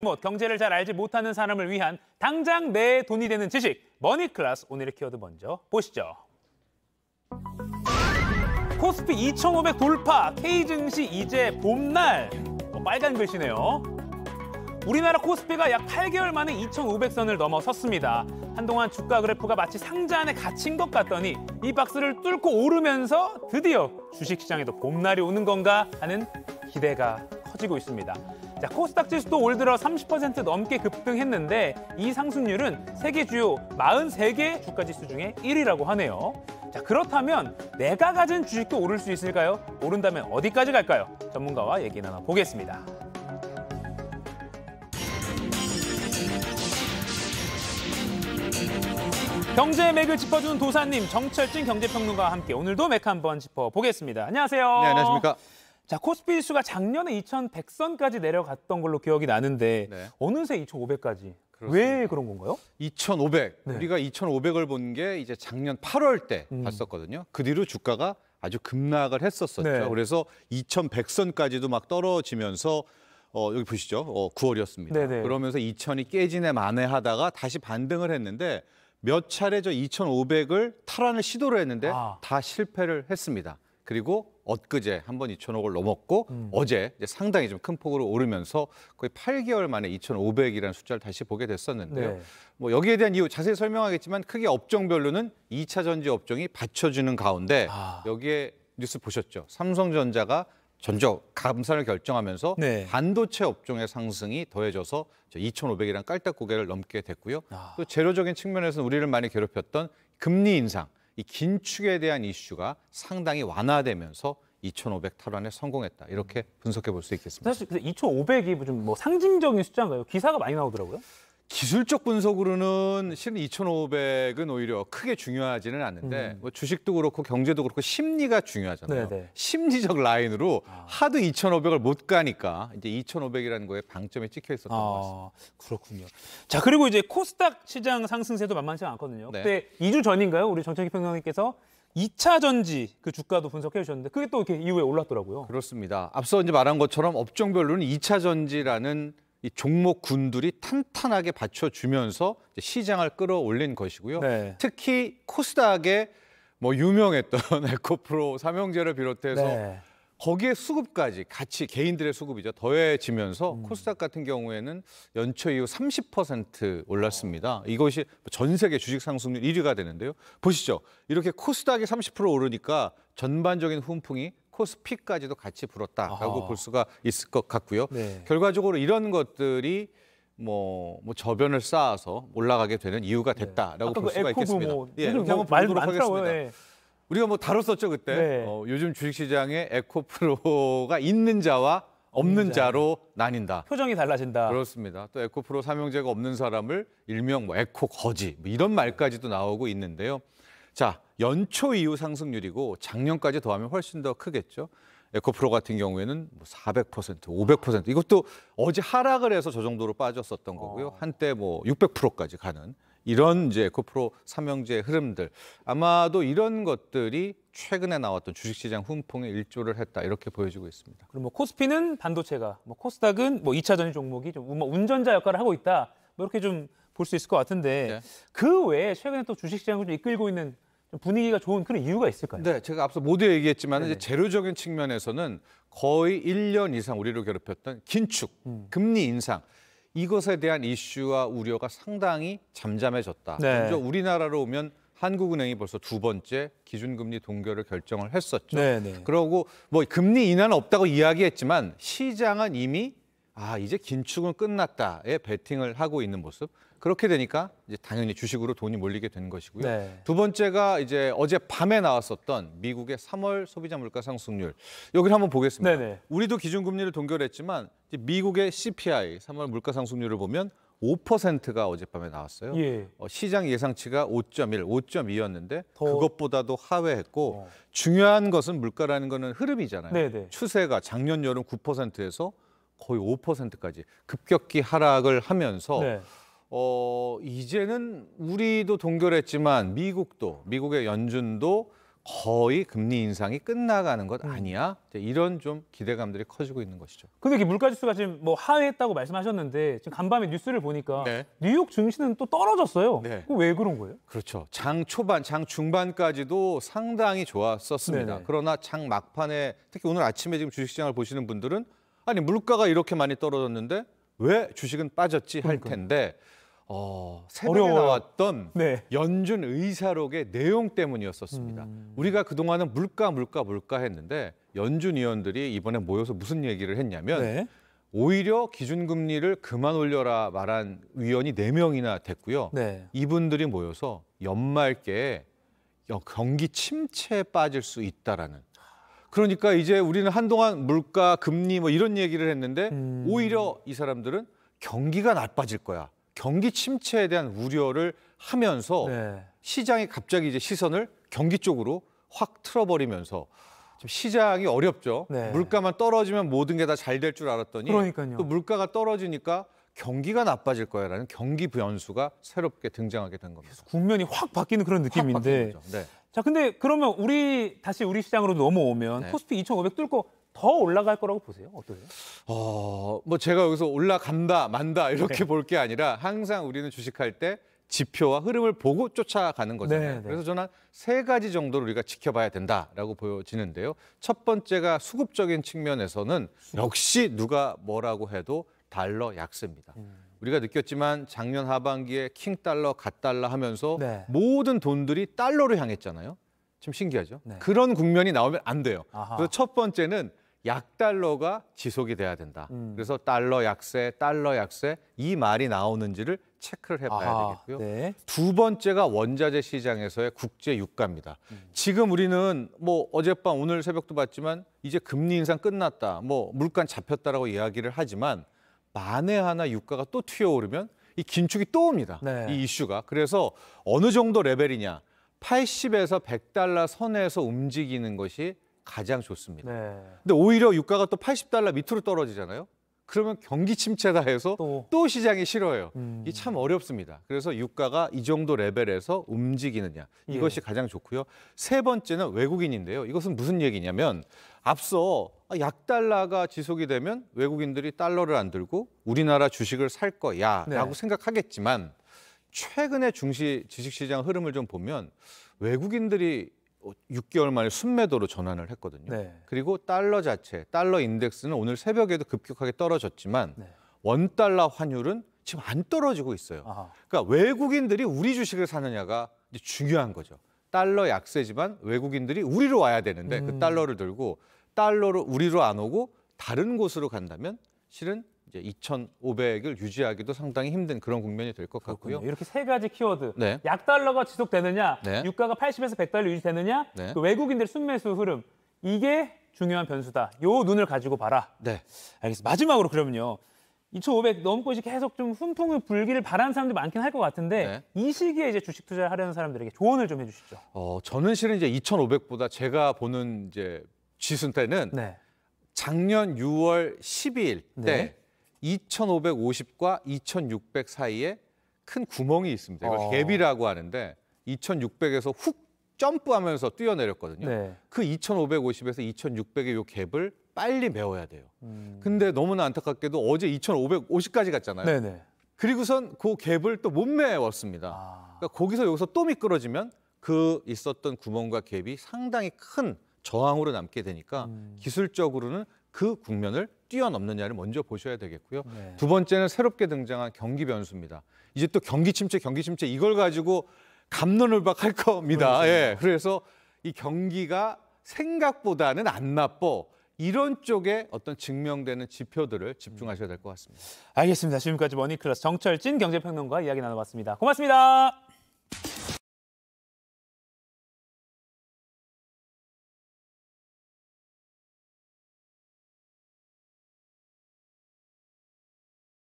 뭐 경제를 잘 알지 못하는 사람을 위한 당장 내 돈이 되는 지식 머니 클래스 오늘의 키워드 먼저 보시죠. 코스피 2,500 돌파 K 증시 이제 봄날 어, 빨간 글씨네요. 우리나라 코스피가 약 8개월 만에 2,500선을 넘어섰습니다. 한동안 주가 그래프가 마치 상자 안에 갇힌 것 같더니 이 박스를 뚫고 오르면서 드디어 주식시장에도 봄날이 오는 건가 하는 기대가 커지고 있습니다. 자, 코스닥 지수도 올 들어 30% 넘게 급등했는데 이 상승률은 세계 주요 43개 주가 지수 중에 1위라고 하네요. 자, 그렇다면 내가 가진 주식도 오를 수 있을까요? 오른다면 어디까지 갈까요? 전문가와 얘기 나눠보겠습니다. 경제의 맥을 짚어주는 도사님 정철진 경제평론가와 함께 오늘도 맥 한번 짚어보겠습니다. 안녕하세요. 네, 안녕하십니까. 자 코스피 지수가 작년에 2,100선까지 내려갔던 걸로 기억이 나는데 네. 어느새 2,500까지. 그렇습니다. 왜 그런 건가요? 2,500. 네. 우리가 2,500을 본 게 이제 작년 8월 때 음. 봤었거든요. 그 뒤로 주가가 아주 급락을 했었었죠. 네. 그래서 2,100선까지도 막 떨어지면서 어, 여기 보시죠. 어, 9월이었습니다. 네네. 그러면서 2,000이 깨지네 만에 하다가 다시 반등을 했는데 몇 차례 저 2,500을 탈환을 시도를 했는데 아. 다 실패를 했습니다. 그리고 엊그제 한 번 2,000억을 넘었고 음. 어제 상당히 좀 큰 폭으로 오르면서 거의 8개월 만에 2,500이라는 숫자를 다시 보게 됐었는데요. 네. 뭐 여기에 대한 이유 자세히 설명하겠지만 크게 업종별로는 2차 전지 업종이 받쳐주는 가운데 아. 여기에 뉴스 보셨죠? 삼성전자가 전적 감산을 결정하면서 네. 반도체 업종의 상승이 더해져서 2,500이라는 깔딱 고개를 넘게 됐고요. 아. 또 재료적인 측면에서는 우리를 많이 괴롭혔던 금리 인상 이 긴축에 대한 이슈가 상당히 완화되면서 2,500 탈환에 성공했다. 이렇게 분석해 볼 수 있겠습니다. 사실 2,500이 좀뭐 상징적인 숫자인가요? 기사가 많이 나오더라고요. 기술적 분석으로는 실은 2,500은 오히려 크게 중요하지는 않는데 음. 뭐 주식도 그렇고 경제도 그렇고 심리가 중요하잖아요. 네네. 네. 심리적 라인으로 아. 하도 2,500을 못 가니까 이제 2,500이라는 거에 방점이 찍혀 있었던 아, 것 같습니다. 그렇군요. 자 그리고 이제 코스닥 시장 상승세도 만만치 않거든요. 네. 그때 2주 전인가요? 우리 정책기 평론가님께서 2차 전지 그 주가도 분석해 주셨는데 그게 또 이렇게 이후에 올랐더라고요. 그렇습니다. 앞서 이제 말한 것처럼 업종별로는 2차 전지라는 이 종목 군들이 탄탄하게 받쳐주면서 시장을 끌어올린 것이고요. 네. 특히 코스닥에 뭐 유명했던 에코프로 삼형제를 비롯해서 네. 거기에 수급까지 같이 개인들의 수급이죠 더해지면서 음. 코스닥 같은 경우에는 연초 이후 30% 올랐습니다. 이것이 전 세계 주식 상승률 1위가 되는데요. 보시죠. 이렇게 코스닥이 30% 오르니까 전반적인 훈풍이 코스피까지도 같이 불었다라고 아. 볼 수가 있을 것 같고요. 네. 결과적으로 이런 것들이 뭐, 뭐 저변을 쌓아서 올라가게 되는 이유가 네. 됐다라고 네. 볼 뭐 수가 있겠습니다. 뭐, 예, 이렇게 한번 보도록 하겠습니다. 네. 우리가 뭐 다뤘었죠 그때 네. 어, 요즘 주식시장에 에코프로가 있는 자와 없는 자로 나뉜다. 표정이 달라진다. 그렇습니다. 또 에코프로 삼형제가 없는 사람을 일명 뭐 에코 거지 뭐 이런 말까지도 나오고 있는데요. 자, 연초 이후 상승률이고 작년까지 더하면 훨씬 더 크겠죠. 에코프로 같은 경우에는 뭐 400%, 500% 이것도 어제 하락을 해서 저 정도로 빠졌었던 거고요. 어. 한때 뭐 600%까지 가는 이런 이제 에코프로 삼형제 흐름들 아마도 이런 것들이 최근에 나왔던 주식시장 훈풍에 일조를 했다 이렇게 보여지고 있습니다. 그럼 뭐 코스피는 반도체가, 뭐 코스닥은 뭐 2차 전지 종목이 좀 뭐 운전자 역할을 하고 있다. 뭐 이렇게 좀 볼 수 있을 것 같은데 네. 그 외에 최근에 또 주식시장을 좀 이끌고 있는 분위기가 좋은 그런 이유가 있을까요? 네, 제가 앞서 모두 얘기했지만 이제 네. 재료적인 측면에서는 거의 1년 이상 우리를 괴롭혔던 긴축, 음. 금리 인상 이것에 대한 이슈와 우려가 상당히 잠잠해졌다. 네. 먼저 우리나라로 오면 한국은행이 벌써 두 번째 기준금리 동결을 결정을 했었죠. 네네. 네. 그러고 뭐 금리 인하는 없다고 이야기했지만 시장은 이미 아 이제 긴축은 끝났다에 베팅을 하고 있는 모습. 그렇게 되니까 이제 당연히 주식으로 돈이 몰리게 되는 것이고요. 네. 두 번째가 이제 어제 밤에 나왔었던 미국의 3월 소비자 물가 상승률. 여기를 한번 보겠습니다. 네네. 우리도 기준금리를 동결했지만 미국의 CPI 3월 물가 상승률을 보면 5%가 어젯밤에 나왔어요. 예. 어, 시장 예상치가 5.1, 5.2였는데 더... 그것보다도 하회했고 어. 중요한 것은 물가라는 거는 흐름이잖아요. 네네. 추세가 작년 여름 9%에서 거의 5%까지 급격히 하락을 하면서 네. 어, 이제는 우리도 동결했지만 미국도 미국의 연준도 거의 금리 인상이 끝나가는 것 음. 아니야? 이런 좀 기대감들이 커지고 있는 것이죠. 근데 물가 지수가 지금 뭐 하회했다고 말씀하셨는데 지금 간밤에 뉴스를 보니까 네. 뉴욕 증시는 또 떨어졌어요. 네. 왜 그런 거예요? 그렇죠. 장 초반, 장 중반까지도 상당히 좋았었습니다. 네네. 그러나 장 막판에 특히 오늘 아침에 지금 주식시장을 보시는 분들은 아니 물가가 이렇게 많이 떨어졌는데 왜 주식은 빠졌지 할 그러니까요. 어, 새로에어웠던 네. 연준 의사록의 내용 때문이었었습니다. 음... 우리가 그동안은 물가 물가 물가 했는데 연준 위원들이 이번에 모여서 무슨 얘기를 했냐면 네. 오히려 기준금리를 그만 올려라 말한 위원이 네명이나 됐고요. 네. 이분들이 모여서 연말께 경기 침체에 빠질 수 있다라는 그러니까 이제 우리는 한동안 물가, 금리 뭐 이런 얘기를 했는데 음... 오히려 이 사람들은 경기가 나빠질 거야. 경기 침체에 대한 우려를 하면서 네. 시장이 갑자기 이제 시선을 경기 쪽으로 확 틀어버리면서 시장이 어렵죠. 네. 물가만 떨어지면 모든 게 다 잘 될 줄 알았더니 그러니까요. 또 물가가 떨어지니까 경기가 나빠질 거야라는 경기 변수가 새롭게 등장하게 된 겁니다. 국면이 확 바뀌는 그런 느낌인데 네. 자, 근데 그러면 우리 다시 우리 시장으로 넘어오면 네. 코스피 2,500 뚫고 더 올라갈 거라고 보세요? 어떠세요? 어, 뭐 제가 여기서 올라간다, 만다 이렇게 네. 볼게 아니라 항상 우리는 주식할 때 지표와 흐름을 보고 쫓아가는 거잖아요. 네네. 네. 그래서 저는 세 가지 정도를 우리가 지켜봐야 된다라고 보여지는데요. 첫 번째가 수급적인 측면에서는 역시 누가 뭐라고 해도 달러 약세입니다. 음. 우리가 느꼈지만 작년 하반기에 킹 달러, 갓 달러 하면서 네. 모든 돈들이 달러로 향했잖아요. 참 신기하죠. 네. 그런 국면이 나오면 안 돼요. 아하. 그래서 첫 번째는 약달러가 지속이 돼야 된다. 음. 그래서 달러 약세, 달러 약세 이 말이 나오는지를 체크를 해봐야 아하. 되겠고요. 네. 두 번째가 원자재 시장에서의 국제 유가입니다. 음. 지금 우리는 뭐 어젯밤 오늘 새벽도 봤지만 이제 금리 인상 끝났다, 뭐 물가 잡혔다라고 이야기를 하지만 만에 하나 유가가 또 튀어오르면 이 긴축이 또 옵니다. 네. 이 이슈가. 그래서 어느 정도 레벨이냐. 80에서 100달러 선에서 움직이는 것이 가장 좋습니다. 네. 근데 오히려 유가가 또 80달러 밑으로 떨어지잖아요. 그러면 경기 침체다 해서 또, 또 시장이 싫어요. 음. 이게 참 어렵습니다. 그래서 유가가 이 정도 레벨에서 움직이느냐 이것이 예. 가장 좋고요. 세 번째는 외국인인데요. 이것은 무슨 얘기냐면 앞서 아, 약달러가 지속이 되면 외국인들이 달러를 안 들고 우리나라 주식을 살 거야라고 네. 생각하겠지만 최근에중시 주식시장 흐름을 좀 보면 외국인들이 6개월 어, 만에 순매도로 전환을 했거든요. 네. 그리고 달러 자체, 달러 인덱스는 오늘 새벽에도 급격하게 떨어졌지만 네. 원달러 환율은 지금 안 떨어지고 있어요. 아하. 그러니까 외국인들이 우리 주식을 사느냐가 이제 중요한 거죠. 달러 약세지만 외국인들이 우리로 와야 되는데 그 음. 그 달러를 들고 달러로 우리로 안 오고 다른 곳으로 간다면 실은 이제 2,500을 유지하기도 상당히 힘든 그런 국면이 될 것 같고요. 이렇게 세 가지 키워드. 네. 약달러가 지속되느냐, 네. 유가가 80에서 100달러 유지되느냐, 네. 또 그 외국인들 순매수 흐름. 이게 중요한 변수다. 요 눈을 가지고 봐라. 네. 알겠습니다. 마지막으로 그러면요. 2,500 넘고 이제 계속 좀 훈풍을 불기를 바라는 사람들 많긴 할 것 같은데 네. 이 시기에 이제 주식 투자하려는 사람들에게 조언을 좀 해주시죠. 어, 저는 실은 이제 2,500보다 제가 보는 이제 쥐순 때는 네. 작년 6월 12일 때 네. 2,550과 2,600 사이에 큰 구멍이 있습니다. 이걸 어. 갭이라고 하는데 2,600에서 훅 점프하면서 뛰어내렸거든요. 네. 그 2,550에서 2,600의 요 갭을 빨리 메워야 돼요. 음. 근데 너무나 안타깝게도 어제 2,550까지 갔잖아요. 네네. 네. 그리고선 그 갭을 또 못 메웠습니다. 아. 그러니까 거기서 여기서 또 미끄러지면 그 있었던 구멍과 갭이 상당히 큰 저항으로 남게 되니까 음. 기술적으로는 그 국면을 뛰어넘느냐를 먼저 보셔야 되겠고요. 네. 두 번째는 새롭게 등장한 경기 변수입니다. 이제 또 경기 침체, 경기 침체 이걸 가지고 감론을박할 겁니다. 그렇죠. 예. 그래서 이 경기가 생각보다는 안 나빠. 이런 쪽에 어떤 증명되는 지표들을 집중하셔야 될 것 같습니다. 알겠습니다. 지금까지 머니클러스 정철진 경제평론가 이야기 나눠봤습니다. 고맙습니다.